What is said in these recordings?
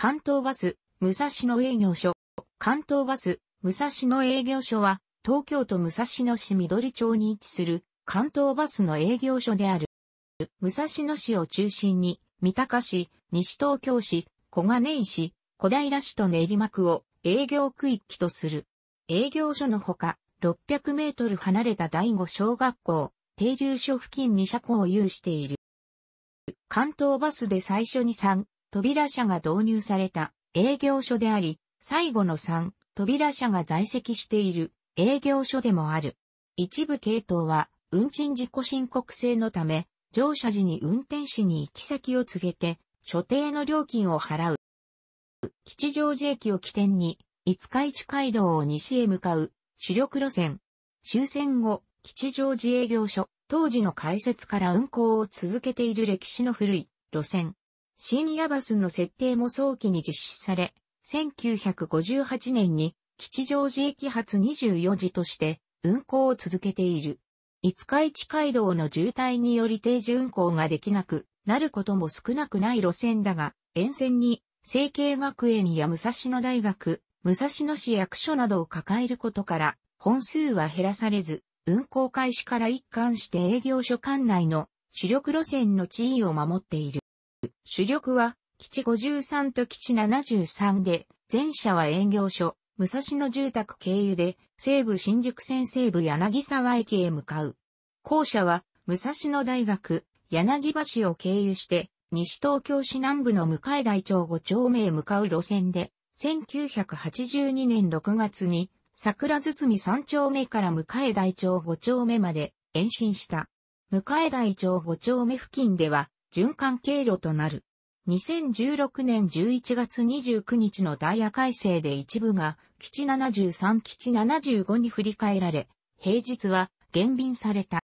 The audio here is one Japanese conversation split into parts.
関東バス、武蔵野営業所。関東バス、武蔵野営業所は、東京都武蔵野市緑町に位置する関東バスの営業所である。武蔵野市を中心に、三鷹市、西東京市、小金井市、小平市と練馬区を営業区域とする。営業所のほか、600メートル離れた第五小学校、停留所付近に車庫を有している。関東バスで最初に3、扉車が導入された営業所であり、最後の3、扉車が在籍している営業所でもある。一部系統は、運賃自己申告制のため、乗車時に運転士に行き先を告げて、所定の料金を払う。吉祥寺駅を起点に、五日市街道を西へ向かう主力路線。終戦後、吉祥寺営業所、当時の開設から運行を続けている歴史の古い路線。深夜バスの設定も早期に実施され、1958年に吉祥寺駅発24時として運行を続けている。五日市街道の渋滞により定時運行ができなくなることも少なくない路線だが、沿線に、成形学園や武蔵野大学、武蔵野市役所などを抱えることから、本数は減らされず、運行開始から一貫して営業所管内の主力路線の地位を守っている。主力は、基地53と基地73で、前者は営業所、武蔵野住宅経由で、西武新宿線西武柳沢駅へ向かう。後者は、武蔵野大学、柳橋を経由して、西東京市南部の向台町五丁目へ向かう路線で、1982年6月に、桜堤三丁目から向台町五丁目まで延伸した。向台町五丁目付近では、循環経路となる。2016年11月29日のダイヤ改正で一部が基地73基地75に振り替えられ、平日は減便された。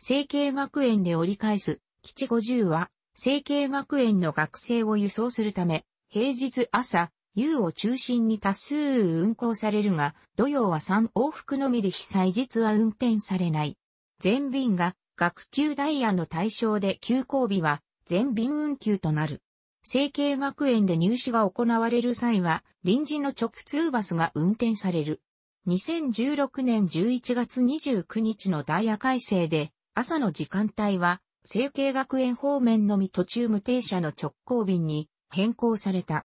成形学園で折り返す基地50は、成形学園の学生を輸送するため、平日朝、夕を中心に多数運行されるが、土曜は3往復のみで被災日は運転されない。全便が学級ダイヤの対象で休校日は全便運休となる。成形学園で入試が行われる際は、臨時の直通バスが運転される。2016年11月29日のダイヤ改正で、朝の時間帯は、成形学園方面のみ途中無停車の直行便に変更された。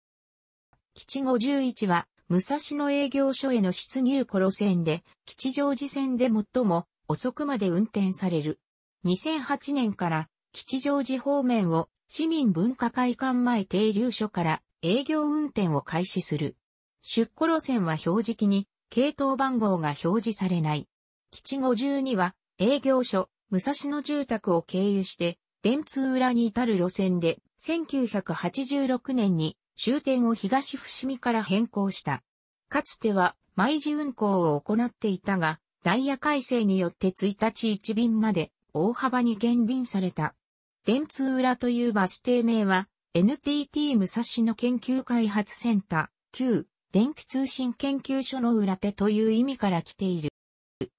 基地51は、武蔵野営業所への出入庫路線で、吉祥寺線で最も遅くまで運転される。2008年から吉祥寺方面を市民文化会館前停留所から営業運転を開始する。出庫路線は表示機に系統番号が表示されない。吉52は営業所、武蔵野住宅を経由して、電通裏に至る路線で、1986年に終点を東伏見から変更した。かつては、毎時運行を行っていたが、ダイヤ改正によって1日1便まで大幅に減便された。電通裏というバス停名は、NTT 武蔵野研究開発センター、旧電気通信研究所の裏手という意味から来ている。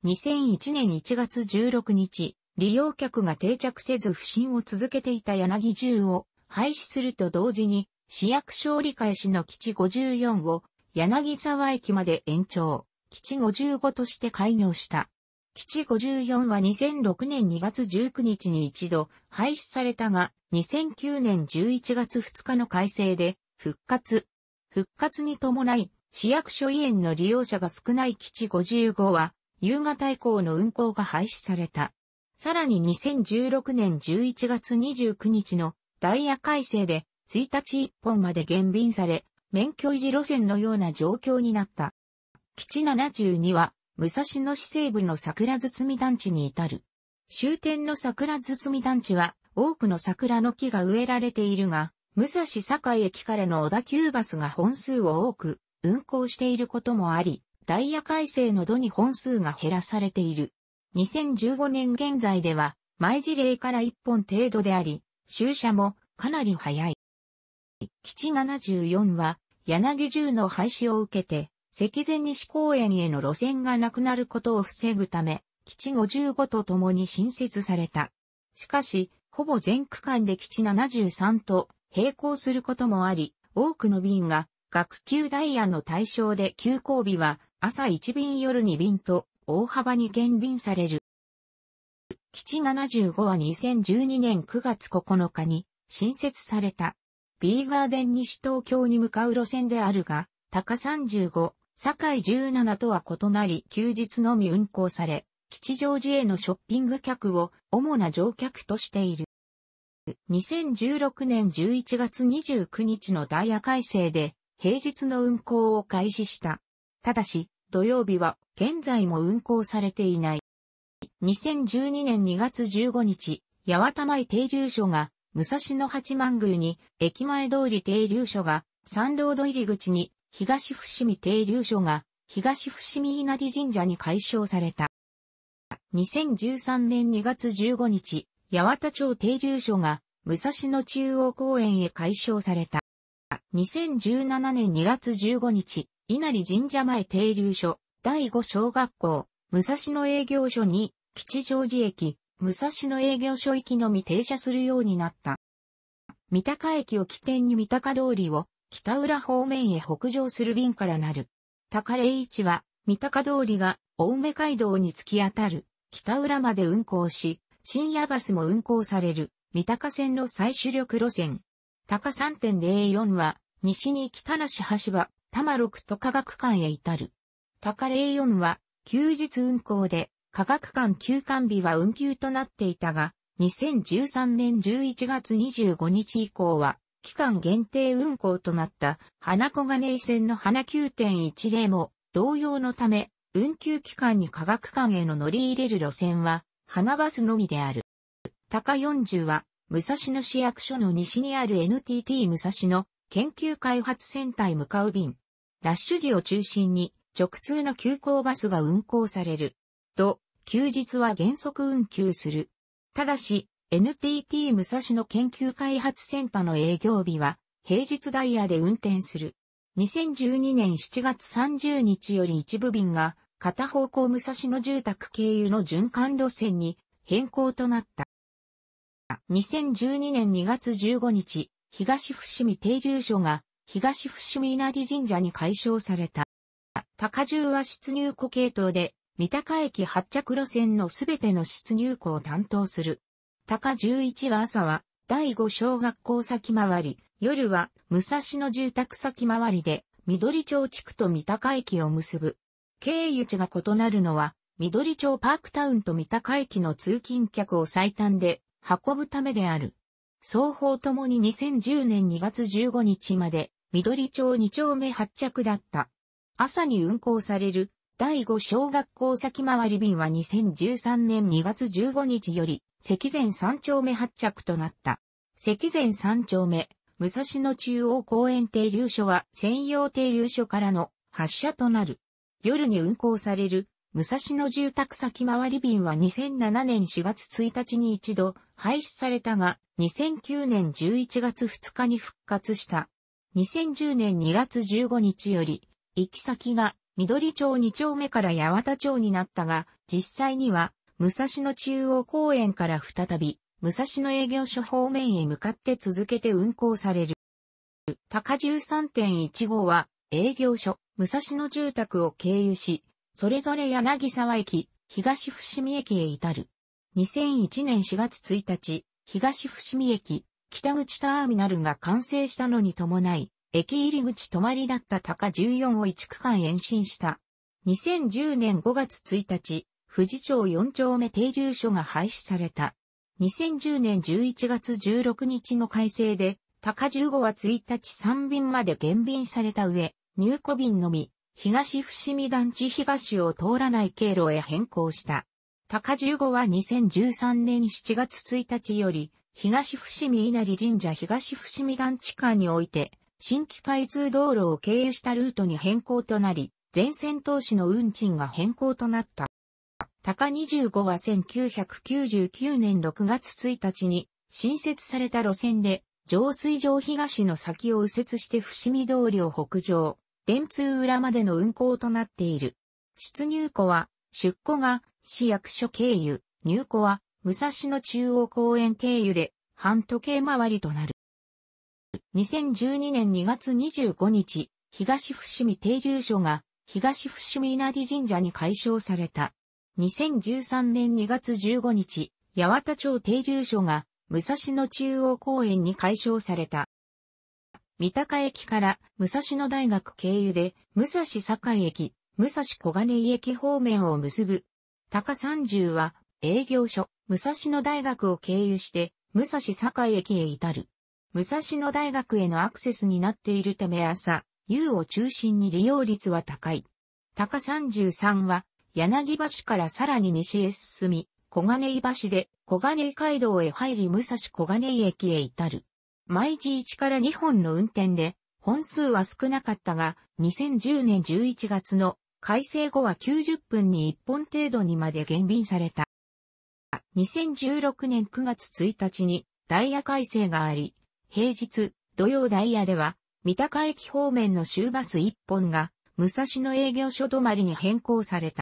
2001年1月16日、利用客が定着せず不審を続けていた柳10を廃止すると同時に、市役所折り返しの基地54を柳沢駅まで延長、基地55として開業した。基地54は2006年2月19日に一度廃止されたが、2009年11月2日の改正で復活。復活に伴い、市役所医園の利用者が少ない基地55は、夕方以降の運行が廃止された。さらに2016年11月29日のダイヤ改正で、1日1本まで減便され、免許維持路線のような状況になった。基地72は、武蔵野市西部の桜堤団地に至る。終点の桜堤団地は、多くの桜の木が植えられているが、武蔵境駅からの小田急バスが本数を多く運行していることもあり、ダイヤ改正の度に本数が減らされている。2015年現在では、毎事例から1本程度であり、終車もかなり早い。基地74は、柳十の廃止を受けて、石前西公園への路線がなくなることを防ぐため、基地55と共に新設された。しかし、ほぼ全区間で基地73と並行することもあり、多くの便が学級ダイヤの対象で休校日は朝1便夜2便と大幅に減便される。基地75は2012年9月9日に新設された。ビーガーデン西東京に向かう路線であるが、高35、堺17とは異なり休日のみ運行され、吉祥寺へのショッピング客を主な乗客としている。2016年11月29日のダイヤ改正で平日の運行を開始した。ただし、土曜日は現在も運行されていない。2012年2月15日、八幡前停留所が武蔵野八幡宮に、駅前通り停留所が、山道土入り口に、東伏見停留所が、東伏見稲荷神社に改称された。2013年2月15日、八幡町停留所が、武蔵野中央公園へ改称された。2017年2月15日、稲荷神社前停留所、第5小学校、武蔵野営業所に、吉祥寺駅、武蔵野営業所行きのみ停車するようになった。三鷹駅を起点に三鷹通りを、北浦方面へ北上する便からなる。高霊一は、三鷹通りが、青梅街道に突き当たる、北浦まで運行し、深夜バスも運行される、三鷹線の最主力路線。高3.04は、西に北梨橋場、多摩六都科学館へ至る。高04は、休日運行で、科学館休館日は運休となっていたが、2013年11月25日以降は、期間限定運行となった花小金井線の花9.10も同様のため、運休期間に科学館への乗り入れる路線は、花バスのみである。高40は、武蔵野市役所の西にある NTT 武蔵野研究開発センターへ向かう便。ラッシュ時を中心に直通の急行バスが運行される。と、休日は原則運休する。ただし、NTT 武蔵野研究開発センターの営業日は、平日ダイヤで運転する。2012年7月30日より一部便が、片方向武蔵野住宅経由の循環路線に変更となった。2012年2月15日、東伏見停留所が東伏見稲荷神社に解消された。高重は出入庫系統で、三鷹駅発着路線のすべての出入庫を担当する。高11は朝は、第5小学校先回り、夜は、武蔵野住宅先回りで、緑町地区と三鷹駅を結ぶ。経由地が異なるのは、緑町パークタウンと三鷹駅の通勤客を最短で運ぶためである。双方ともに2010年2月15日まで、緑町2丁目発着だった。朝に運行される第5小学校先回り便は2013年2月15日より関前三丁目発着となった。関前三丁目、武蔵野中央公園停留所は専用停留所からの発車となる。夜に運行される武蔵野住宅先回り便は2007年4月1日に一度廃止されたが、2009年11月2日に復活した。2010年2月15日より、行き先が緑町2丁目から八幡町になったが、実際には武蔵野中央公園から再び、武蔵野営業所方面へ向かって続けて運行される。高13.1号は、営業所、武蔵野住宅を経由し、それぞれ柳沢駅、東伏見駅へ至る。2001年4月1日、東伏見駅、北口ターミナルが完成したのに伴い、駅入り口止まりだった高14を1区間延伸した。2010年5月1日、富士町4丁目停留所が廃止された。2010年11月16日の改正で、高15は1日3便まで減便された上、入庫便のみ、東伏見団地東を通らない経路へ変更した。高15は2013年7月1日より、東伏見稲荷神社東伏見団地間において、新規開通道路を経由したルートに変更となり、全線投資の運賃が変更となった。高25は1999年6月1日に新設された路線で、上水上東の先を右折して伏見通りを北上、電通裏までの運行となっている。出入庫は、出庫が市役所経由、入庫は武蔵野中央公園経由で半時計回りとなる。2012年2月25日、東伏見停留所が東伏見稲荷神社に解消された。2013年2月15日、八幡町停留所が武蔵野中央公園に解消された。三鷹駅から武蔵野大学経由で武蔵堺駅、武蔵小金井駅方面を結ぶ。高30は営業所、武蔵野大学を経由して武蔵堺駅へ至る。武蔵野大学へのアクセスになっているため朝、夕を中心に利用率は高い。高33は柳橋からさらに西へ進み、小金井橋で小金井街道へ入り武蔵小金井駅へ至る。毎時1から2本の運転で、本数は少なかったが、2010年11月の改正後は90分に1本程度にまで減便された。2016年9月1日にダイヤ改正があり、平日、土曜ダイヤでは、三鷹駅方面の終バス1本が、武蔵野営業所止まりに変更された。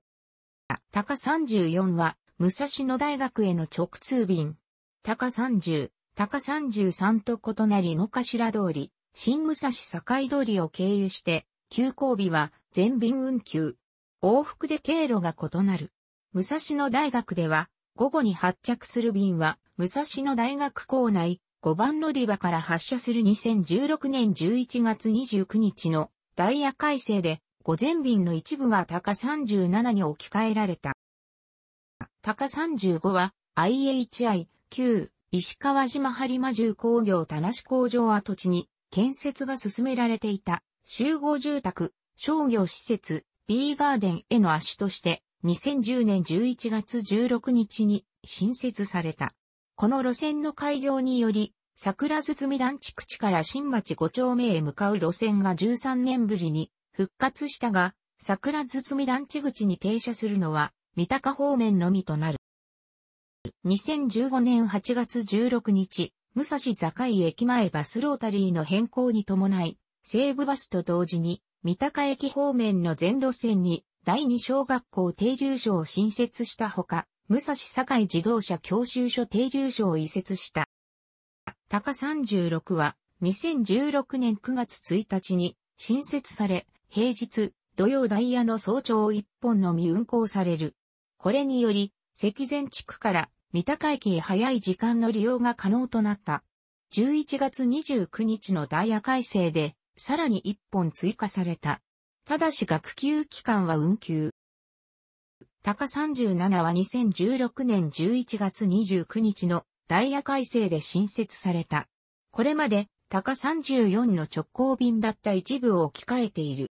高34は、武蔵野大学への直通便。高30、高33と異なり野頭通り、新武蔵境通りを経由して、急行日は全便運休。往復で経路が異なる。武蔵野大学では、午後に発着する便は、武蔵野大学構内、5番乗り場から発車する2016年11月29日のダイヤ改正で、午前便の一部が高37に置き換えられた。高35は IHI 旧石川島播磨重工業田無工場跡地に建設が進められていた集合住宅商業施設 B ガーデンへの足として2010年11月16日に新設された。この路線の開業により、桜堤団地口から新町5丁目へ向かう路線が13年ぶりに復活したが、桜堤団地口に停車するのは、三鷹方面のみとなる。2015年8月16日、武蔵境駅前バスロータリーの変更に伴い、西武バスと同時に、三鷹駅方面の全路線に、第二小学校停留所を新設したほか、武蔵境自動車教習所停留所を移設した。高36は、2016年9月1日に新設され、平日、土曜ダイヤの早朝一本のみ運行される。これにより、赤前地区から三鷹駅へ早い時間の利用が可能となった。11月29日のダイヤ改正で、さらに一本追加された。ただし学級期間は運休。高37は2016年11月29日のダイヤ改正で新設された。これまで高34の直行便だった一部を置き換えている。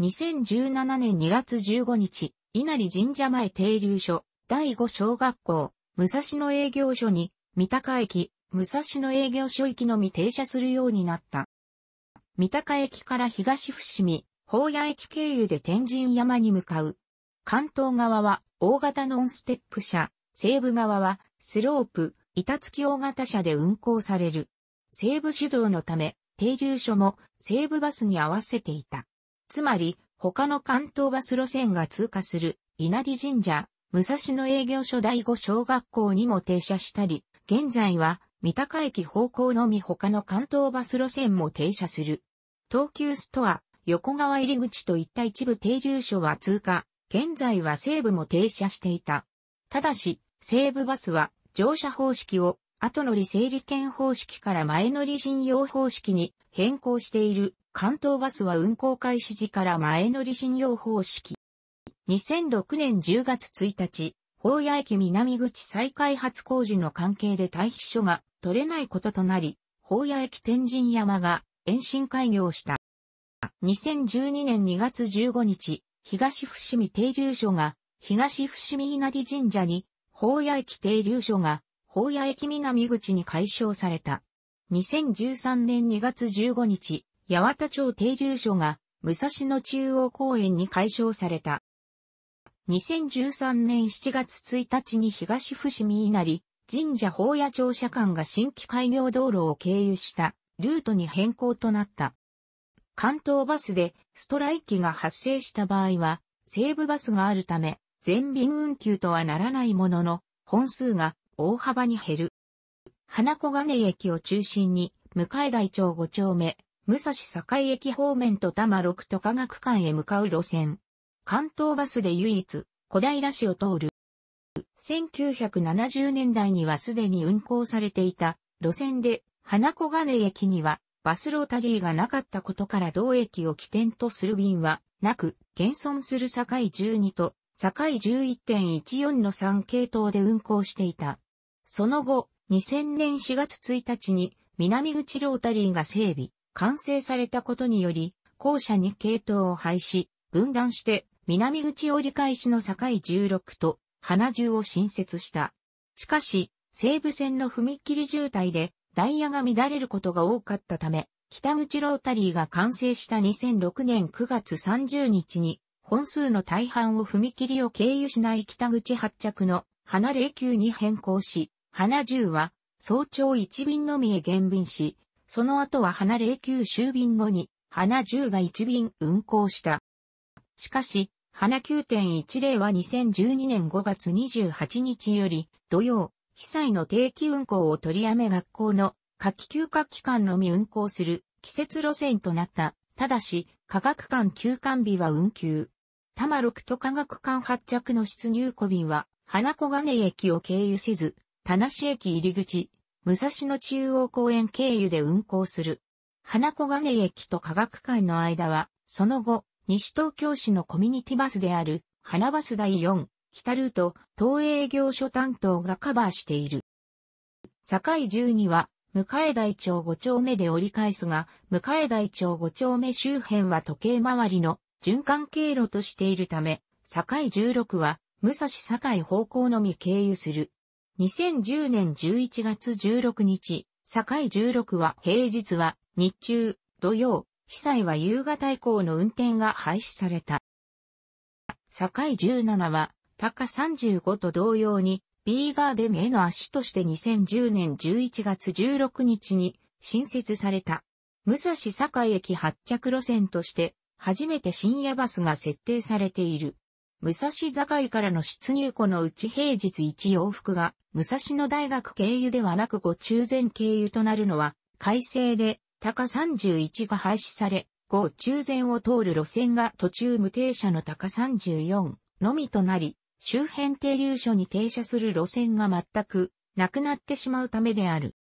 2017年2月15日、稲荷神社前停留所、第5小学校、武蔵野営業所に、三鷹駅、武蔵野営業所行きのみ停車するようになった。三鷹駅から東伏見、宝屋駅経由で天神山に向かう。関東側は大型ノンステップ車、西部側はスロープ、板付き大型車で運行される。西部主導のため、停留所も西部バスに合わせていた。つまり、他の関東バス路線が通過する、稲荷神社、武蔵野営業所第5小学校にも停車したり、現在は、三鷹駅方向のみ他の関東バス路線も停車する。東急ストア、横川入口といった一部停留所は通過、現在は西部も停車していた。ただし、西部バスは乗車方式を後乗り整理券方式から前乗り信用方式に変更している関東バスは運行開始時から前乗り信用方式。2006年10月1日、法屋駅南口再開発工事の関係で退避所が取れないこととなり、法屋駅天神山が延伸開業した。2012年2月15日、東伏見停留所が東伏見稲荷神社に、法屋駅停留所が法屋駅南口に解消された。2013年2月15日、八幡町停留所が武蔵野中央公園に解消された。2013年7月1日に東伏見稲荷神社法屋庁舎間が新規開業道路を経由したルートに変更となった。関東バスでストライキが発生した場合は、西部バスがあるため、全便運休とはならないものの、本数が大幅に減る。花小金駅を中心に、向台町5丁目、武蔵境駅方面と多摩六都科学館へ向かう路線。関東バスで唯一、小平市を通る。1970年代にはすでに運行されていた路線で、花小金駅にはバスロータリーがなかったことから同駅を起点とする便はなく、現存する境12と境11.14の3系統で運行していた。その後、2000年4月1日に南口ロータリーが整備、完成されたことにより、校舎に系統を廃止、分断して南口折り返しの境16と花中を新設した。しかし、西武線の踏切渋滞でダイヤが乱れることが多かったため、北口ロータリーが完成した2006年9月30日に、本数の大半を踏切を経由しない北口発着の離れ急に変更し、花10は、早朝1便のみへ減便し、その後は花09終便後に、花10が1便運行した。しかし、花9.10は2012年5月28日より、土曜、被災の定期運行を取りやめ学校の夏季休暇期間のみ運行する季節路線となった。ただし、科学館休館日は運休。多摩六都科学館発着の出入庫便は、花小金駅を経由せず、田無駅入り口、武蔵野中央公園経由で運行する。花小金駅と科学館の間は、その後、西東京市のコミュニティバスである、花バス第4、北ルート、東営業所担当がカバーしている。境12は、向台町5丁目で折り返すが、向台町5丁目周辺は時計回りの循環経路としているため、境16は、武蔵境方向のみ経由する。2010年11月16日、境16は平日は日中、土曜、被災は夕方以降の運転が廃止された。境17は高35と同様にビーガーデンへの足として2010年11月16日に新設された。武蔵堺駅発着路線として初めて深夜バスが設定されている。武蔵境からの出入庫のうち平日1往復が、武蔵野大学経由ではなく五中禅経由となるのは、改正で、高31が廃止され、五中禅を通る路線が途中無停車の高34のみとなり、周辺停留所に停車する路線が全くなくなってしまうためである。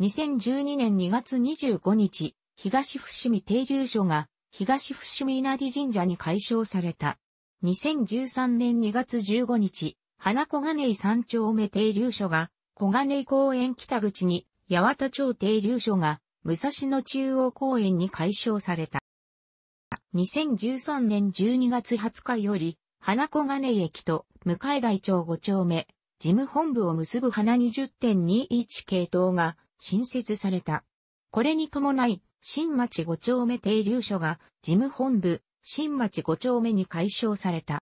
2012年2月25日、東伏見停留所が東伏見稲荷神社に解消された。2013年2月15日、花小金井三丁目停留所が、小金井公園北口に、八幡町停留所が、武蔵野中央公園に解消された。2013年12月20日より、花小金井駅と向台町5丁目、事務本部を結ぶ花20.21系統が新設された。これに伴い、新町5丁目停留所が事務本部、新町5丁目に解消された。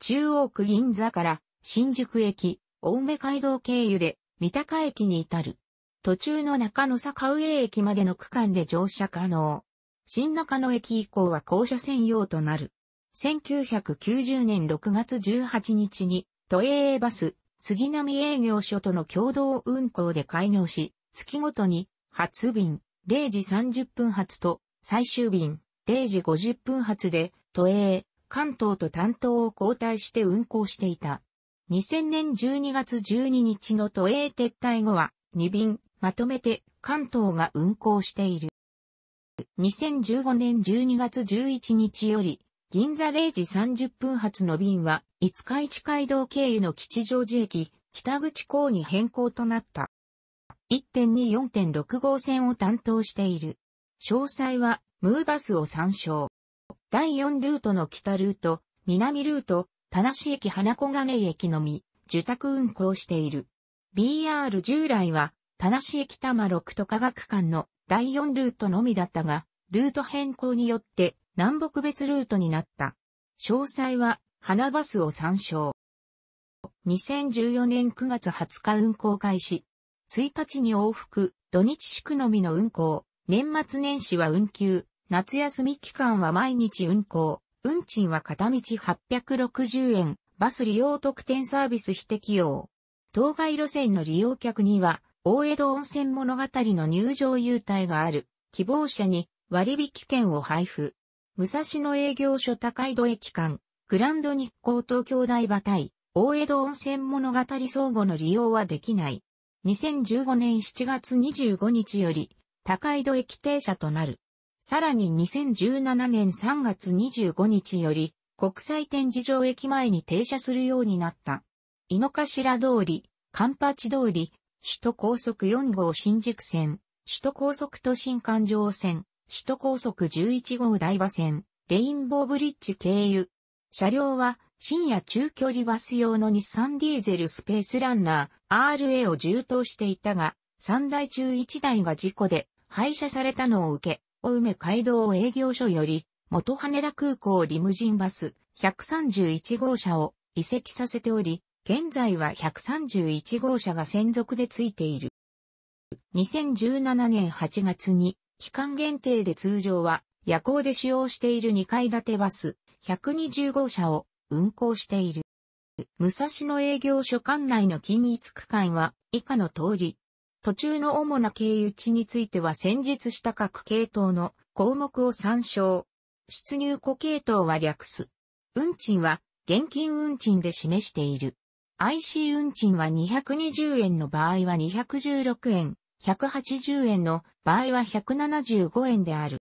中央区銀座から新宿駅、青梅街道経由で三鷹駅に至る。途中の中野坂上駅までの区間で乗車可能。新中野駅以降は降車専用となる。1990年6月18日に、都営バス、杉並営業所との共同運行で開業し、月ごとに、初便、0時30分発と、最終便、0時50分発で、都営、関東と担当を交代して運行していた。2000年12月12日の都営撤退後は、2便、まとめて関東が運行している。2015年12月11日より、銀座0時30分発の便は、五日市街道経由の吉祥寺駅、北口港に変更となった。1.24.6号線を担当している。詳細はムーバスを参照。第4ルートの北ルート、南ルート、田無駅花小金井駅のみ、受託運行している。BR 従来は、田無駅多摩6都科学館の第4ルートのみだったが、ルート変更によって南北別ルートになった。詳細は、花バスを参照。2014年9月20日運行開始。1日に往復、土日宿のみの運行、年末年始は運休、夏休み期間は毎日運行。運賃は片道860円。バス利用特典サービス非適用。当該路線の利用客には、大江戸温泉物語の入場優待がある。希望者に割引券を配布。武蔵野営業所高井戸駅間、グランド日光東京台場対、大江戸温泉物語相互の利用はできない。2015年7月25日より、高井戸駅停車となる。さらに2017年3月25日より、国際展示場駅前に停車するようになった。井の頭通り、カンパチ通り、首都高速4号新宿線、首都高速都心環状線、首都高速11号台場線、レインボーブリッジ経由。車両は深夜中距離バス用の日産ディーゼルスペースランナー RA を充当していたが、3台中1台が事故で廃車されたのを受け、青梅街道営業所より、元羽田空港リムジンバス131号車を移籍させており、現在は131号車が専属でついている。2017年8月に、期間限定で通常は夜行で使用している2階建てバス120号車を運行している。武蔵野営業所管内の均一区間は以下の通り、途中の主な経由地については先日した各系統の項目を参照。出入庫系統は略す。運賃は現金運賃で示している。IC 運賃は220円の場合は216円、180円の場合は175円である。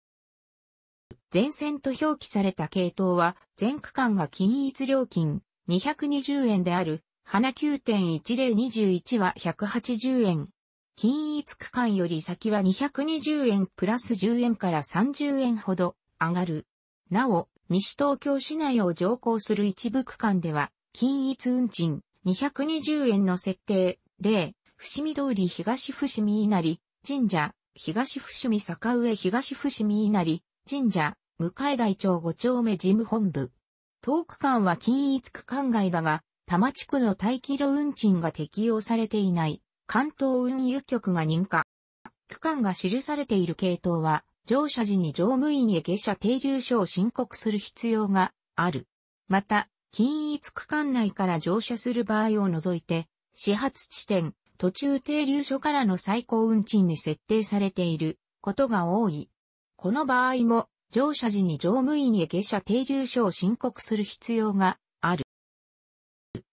前線と表記された系統は、全区間が均一料金220円である、花9.1021は180円、均一区間より先は220円プラス10円から30円ほど上がる。なお、西東京市内を乗降する一部区間では、均一運賃220円の設定、例、伏見通り東伏見稲荷、神社、東伏見坂上東伏見稲荷、神社、向台町五丁目事務本部。当区間は均一区間外だが、多摩地区の待機路運賃が適用されていない。関東運輸局が認可。区間が記されている系統は、乗車時に乗務員へ下車停留所を申告する必要がある。また、均一区間内から乗車する場合を除いて、始発地点、途中停留所からの最高運賃に設定されていることが多い。この場合も、乗車時に乗務員へ下車停留所を申告する必要がある。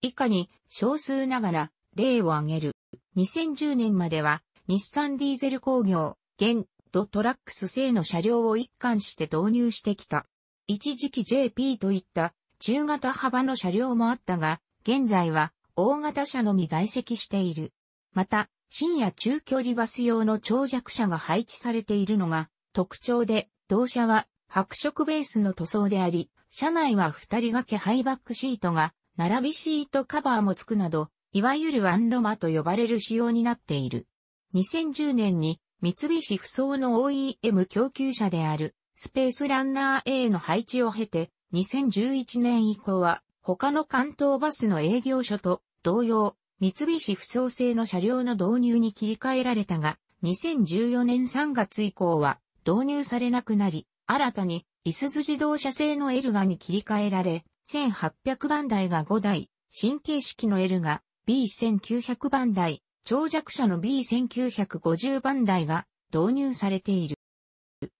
以下に少数ながら例を挙げる。2010年までは、日産ディーゼル工業、現、ドトラックス製の車両を一貫して導入してきた。一時期 JP といった中型幅の車両もあったが、現在は大型車のみ在籍している。また、深夜中距離バス用の長尺車が配置されているのが特徴で、同車は白色ベースの塗装であり、車内は二人掛けハイバックシートが、並びシートカバーもつくなど、いわゆるワンロマと呼ばれる仕様になっている。2010年に三菱不走の OEM 供給者であるスペースランナー A の配置を経て2011年以降は他の関東バスの営業所と同様三菱不走製の車両の導入に切り替えられたが2014年3月以降は導入されなくなり新たにいすズ自動車製のエルガに切り替えられ1800番台が5台新形式のエルガ B1900 番台、長尺車の B1950 番台が導入されている。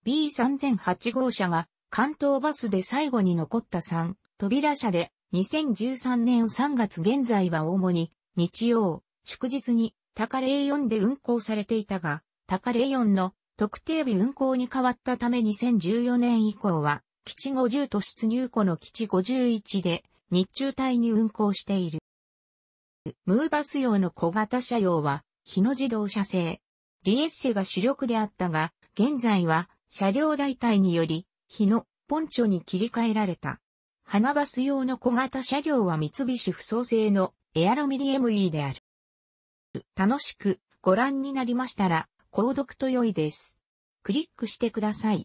B3008 号車が関東バスで最後に残った3扉車で2013年3月現在は主に日曜、祝日に高0 4で運行されていたが、高0 4の特定日運行に変わったため2014年以降は基地50と出入庫の基地51で日中帯に運行している。ムーバス用の小型車用は、日野自動車製。リエッセが主力であったが、現在は車両代替により、日野、ポンチョに切り替えられた。花バス用の小型車両は三菱不走製のエアロミリ ME である。楽しくご覧になりましたら、購読と良いです。クリックしてください。